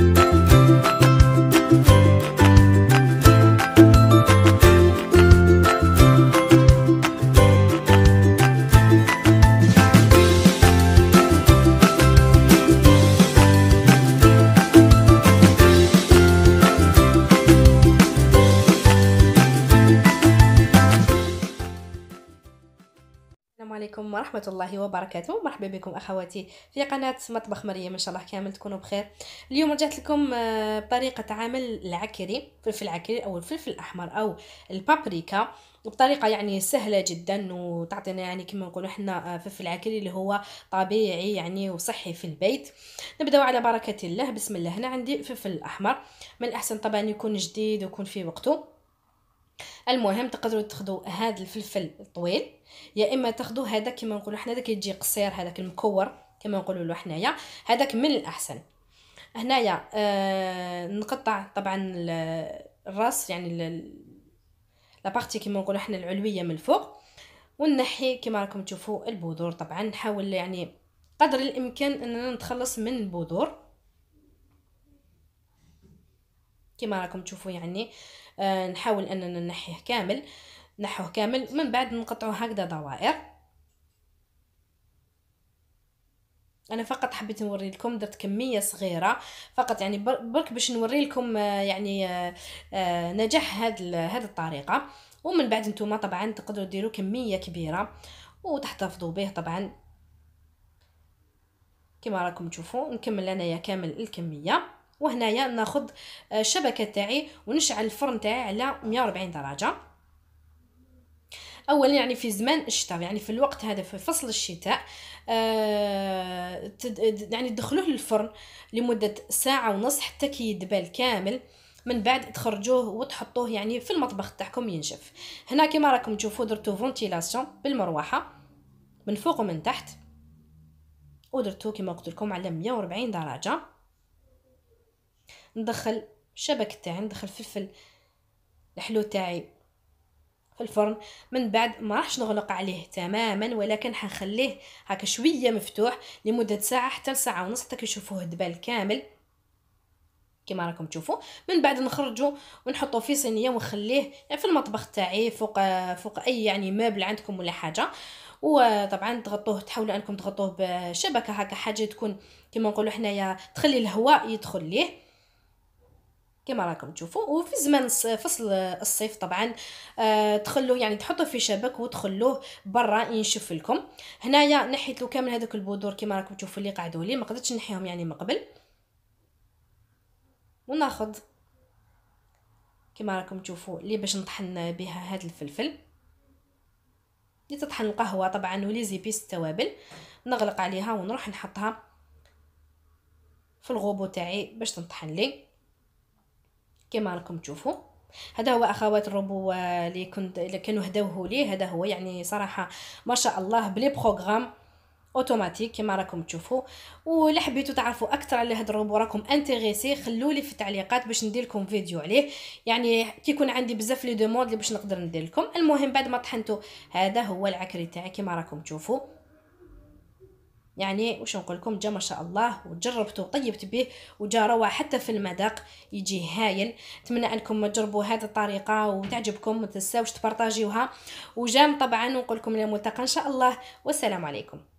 Thank you. السلام عليكم ورحمة الله وبركاته مرحبا بكم أخواتي في قناة مطبخ مريم إن شاء الله كامل تكونوا بخير اليوم رجعت لكم آه، طريقة عمل العكري فلفل العكري أو الفلفل الأحمر أو البابريكا بطريقه يعني سهله جدا وتعطينا يعني كما نقولوا حنا آه، فلفل عكري اللي هو طبيعي يعني وصحي في البيت نبداو على بركه الله بسم الله هنا عندي فلفل احمر من الاحسن طبعا يكون جديد ويكون في وقته المهم تقدروا تاخذوا هذا الفلفل الطويل يا اما تاخذوا هذا كما نقولوا حنا هذاك يجي قصير هذاك المكور كما نقولوا له حنايا هذاك من الاحسن هنايا آه نقطع طبعا الراس يعني بارتي كما نقولوا حنا العلويه من الفوق ونحي كما راكم تشوفوا البذور طبعا نحاول يعني قدر الامكان اننا نتخلص من البذور كما راكم تشوفوا يعني آه، نحاول اننا نحيه كامل نحوه كامل من بعد نقطعه هكذا دوائر انا فقط حبيت نوري لكم درت كميه صغيره فقط يعني برك باش نوري لكم آه، يعني آه، نجاح هذه هاد الطريقه ومن بعد نتوما طبعا تقدروا ديروا كميه كبيره وتحتفظوا به طبعا كما راكم تشوفوا نكمل انايا كامل الكميه وهنايا ناخذ آه، الشبكه تاعي ونشعل الفرن تاعي على 140 درجه اولا يعني في زمان الشتاء يعني في الوقت هذا في فصل الشتاء آه يعني تدخلوه للفرن لمده ساعه ونص حتى كي يدبل كامل من بعد تخرجوه وتحطوه يعني في المطبخ تاعكم ينشف هنا كما راكم تشوفوا درتو فونتيلاسيون بالمروحه من فوق ومن تحت ودرتو كما قلت لكم على 140 درجه ندخل الشبك تاعي ندخل فلفل الحلو تاعي في الفرن من بعد ما راحش نغلق عليه تماما ولكن حنخليه هكا شويه مفتوح لمده ساعه حتى ساعه ونص حتى كيشوفوه دبال كامل كما راكم تشوفوا من بعد نخرجوا ونحطوه في صينيه ونخليه يعني في المطبخ تاعي فوق فوق اي يعني مابل عندكم ولا حاجه وطبعا تغطوه تحاولوا انكم تغطوه بشبكه هكا حاجه تكون كما نقولوا حنايا تخلي الهواء يدخل ليه كما راكم تشوفوا وفي زمان فصل الصيف طبعا آه، تخلو يعني تحطوا في شبك وتخلوه برا ينشف لكم هنايا نحيت له كامل هذوك البذور كما راكم تشوفوا اللي قعدوا لي ما قدرتش نحيهم يعني من قبل وناخذ كما راكم تشوفوا اللي باش نطحن بها هذا الفلفل اللي تطحن القهوه طبعا ولي زيبيس التوابل نغلق عليها ونروح نحطها في الغوبو تاعي باش تنطحن لي كما راكم تشوفوا هذا هو اخوات الروبو آه، اللي كنت اللي كانوا هداوه لي هذا هو يعني صراحه ما شاء الله بلي بروغرام اوتوماتيك كما راكم تشوفوا ولا حبيتوا تعرفوا اكثر على هذا الروبو راكم انتريسي خلوا لي في التعليقات باش ندير لكم فيديو عليه يعني كيكون عندي بزاف لي دوموند اللي باش نقدر ندير لكم المهم بعد ما طحنتو هذا هو العكري تاعي كما راكم تشوفوا يعني واش نقول لكم جا ما شاء الله وجربته وطيبت به وجا روعه حتى في المذاق يجي هايل نتمنى انكم تجربوا هذه الطريقه وتعجبكم ما تنساوش تبارطاجيوها وجام طبعا نقول لكم الى الملتقى ان شاء الله والسلام عليكم